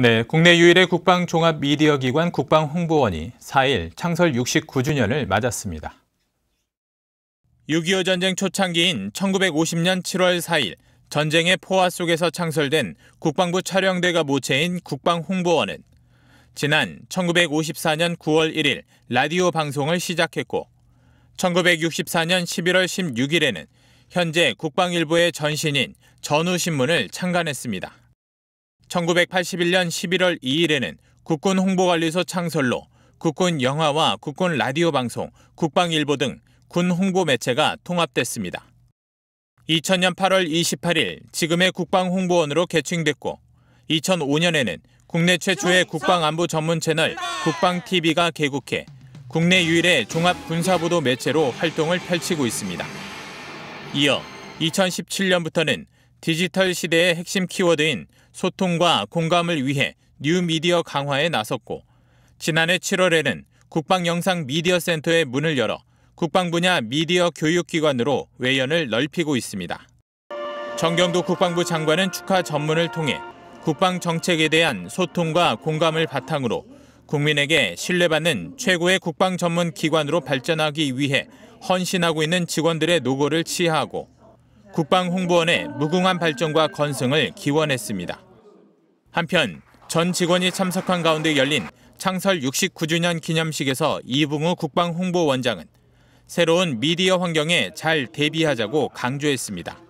네, 국내 유일의 국방 종합 미디어 기관 국방홍보원이 4일 창설 69주년을 맞았습니다. 6.25 전쟁 초창기인 1950년 7월 4일 전쟁의 포화 속에서 창설된 국방부 촬영대가 모체인 국방홍보원은 지난 1954년 9월 1일 라디오 방송을 시작했고 1964년 11월 16일에는 현재 국방일보의 전신인 전우신문을 창간했습니다. 1981년 11월 2일에는 국군 홍보관리소 창설로 국군 영화와 국군 라디오 방송, 국방일보 등 군 홍보 매체가 통합됐습니다. 2000년 8월 28일 지금의 국방홍보원으로 개칭됐고 2005년에는 국내 최초의 국방안보 전문 채널 국방TV가 개국해 국내 유일의 종합군사보도 매체로 활동을 펼치고 있습니다. 이어 2017년부터는 디지털 시대의 핵심 키워드인 소통과 공감을 위해 뉴미디어 강화에 나섰고 지난해 7월에는 국방영상 미디어 센터의 문을 열어 국방 분야 미디어 교육기관으로 외연을 넓히고 있습니다. 정경도 국방부 장관은 축하 전문을 통해 국방 정책에 대한 소통과 공감을 바탕으로 국민에게 신뢰받는 최고의 국방 전문 기관으로 발전하기 위해 헌신하고 있는 직원들의 노고를 치하하고 국방홍보원의 무궁한 발전과 건승을 기원했습니다. 한편 전 직원이 참석한 가운데 열린 창설 69주년 기념식에서 이붕우 국방홍보원장은 새로운 미디어 환경에 잘 대비하자고 강조했습니다.